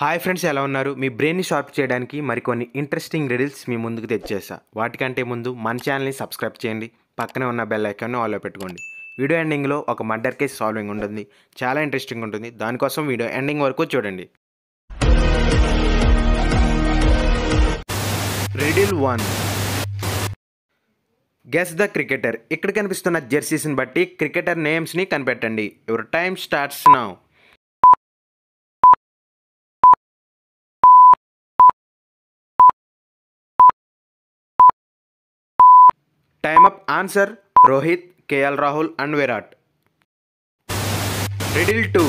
hi friends ఎలా ఉన్నారు మీ బ్రెయిన్ని షార్ప్ చేయడానికి మరికొన్ని ఇంట్రెస్టింగ్ రిడిల్స్ మీ ముందుకు తెచ్చేసా వాటికంటే ముందు మన ఛానల్ని సబ్స్క్రైబ్ చేయండి పక్కనే ఉన్న బెల్ ఐకాన్ని ఆల్లో పెట్టుకోండి వీడియో ఎండింగ్లో ఒక మర్డర్ కేసు సాల్వింగ్ ఉంటుంది చాలా ఇంట్రెస్టింగ్ ఉంటుంది దానికోసం వీడియో ఎండింగ్ వరకు చూడండి riddle one guess the cricketer ఇక్కడ కనిపిస్తున్న జెర్సీస్ని బట్టి క్రికెటర్ నేమ్స్ని కనిపెట్టండి your time starts now up answer Rohit KL Rahul and Virat riddle two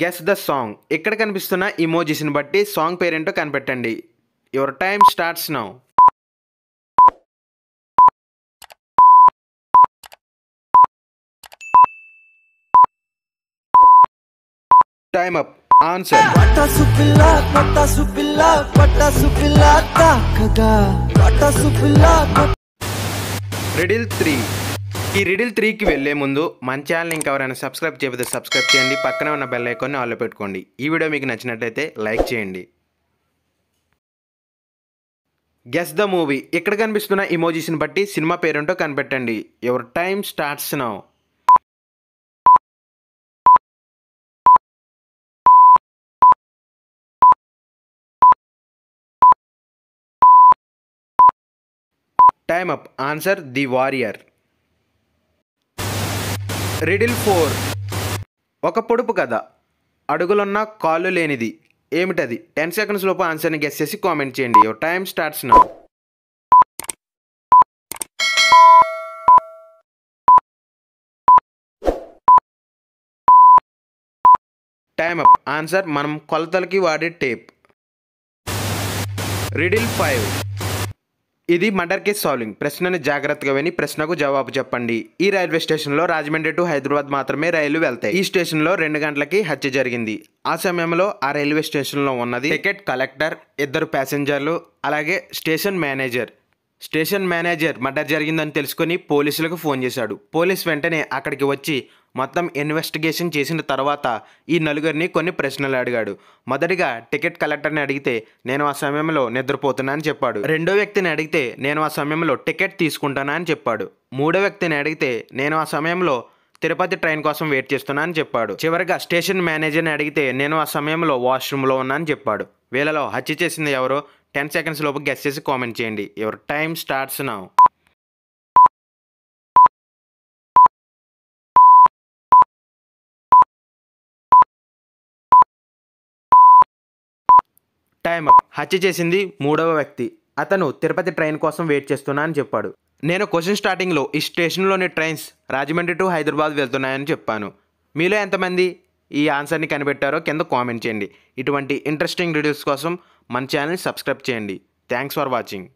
guess the song ఇక్కడ కనిపిస్తున్న ఇమోజీస్ని బట్టి సాంగ్ పేరేంటో కనిపెట్టండి your time starts now time up answer Patasu Pilla Patasu riddle three ఈ రిడిల్ త్రీకి వెళ్లే ముందు మన ఛానల్ ఇంకెవరైనా సబ్స్క్రైబ్ చేయబోతే సబ్స్క్రైబ్ చేయండి పక్కనే ఉన్న బెల్ ఐకాన్ని ఆల్లో పెట్టుకోండి ఈ వీడియో మీకు నచ్చినట్లయితే లైక్ చేయండి గెస్ ద మూవీ ఇక్కడ కనిపిస్తున్న ఇమోజీస్ని బట్టి సినిమా పేరుంటో కనిపెట్టండి your time starts now time up answer the Warrior riddle four ఒక పొడుపు కథ అడుగులున్న కాళ్ళు లేనిది ఏమిటది టెన్ సెకండ్స్ లోపు ఆన్సర్ని గెస్ చేసి కామెంట్ చేయండి your time starts now time up answer మనం కొలతలకి వాడే టేప్ రిడిల్ ఫైవ్ ఇది మర్డర్ కేస్ సాల్వింగ్ ప్రశ్నని జాగ్రత్తగా విని ప్రశ్నకు జవాబు చెప్పండి ఈ రైల్వే స్టేషన్లో రాజమండ్రి టు హైదరాబాద్ మాత్రమే రైలు వెళ్తాయి ఈ స్టేషన్లో రెండు గంటలకి హత్య జరిగింది ఆ సమయంలో ఆ రైల్వే స్టేషన్లో ఉన్నది టికెట్ కలెక్టర్ ఇద్దరు ప్యాసింజర్లు అలాగే station manager station manager murder జరిగిందని తెలుసుకుని పోలీసులకు ఫోన్ చేశాడు పోలీస్ వెంటనే అక్కడికి వచ్చి మొత్తం ఇన్వెస్టిగేషన్ చేసిన తర్వాత ఈ నలుగురిని కొన్ని ప్రశ్నలు అడిగాడు మొదటిగా టికెట్ కలెక్టర్ని అడిగితే నేను ఆ సమయంలో నిద్రపోతున్నా అని చెప్పాడు రెండో వ్యక్తిని అడిగితే నేను ఆ సమయంలో టికెట్ తీసుకుంటానా అని చెప్పాడు మూడో వ్యక్తిని అడిగితే నేను ఆ సమయంలో తిరుపతి ట్రైన్ కోసం వెయిట్ చేస్తున్నా అని చెప్పాడు చివరిగా స్టేషన్ మేనేజర్ని అడిగితే నేను ఆ సమయంలో వాష్రూమ్లో ఉన్నా అని చెప్పాడు వీళ్ళలో హత్య చేసింది ఎవరో టెన్ సెకండ్స్ లోపు గెస్ చేసి కామెంట్ చేయండి your time starts now time హత్య చేసింది మూడవ వ్యక్తి అతను తిరుపతి ట్రైన్ కోసం వెయిట్ చేస్తున్నా అని చెప్పాడు నేను క్వశ్చన్ స్టార్టింగ్లో ఈ స్టేషన్లోని ట్రైన్స్ రాజమండ్రి టు హైదరాబాద్ వెళ్తున్నాయని చెప్పాను మీలో ఎంతమంది ఈ ఆన్సర్ని కనిపెట్టారో కింద కామెంట్ చేయండి ఇటువంటి ఇంట్రెస్టింగ్ రీడియోస్ కోసం మన ఛానల్ సబ్స్క్రైబ్ చేయండి థ్యాంక్స్ ఫర్ వాచింగ్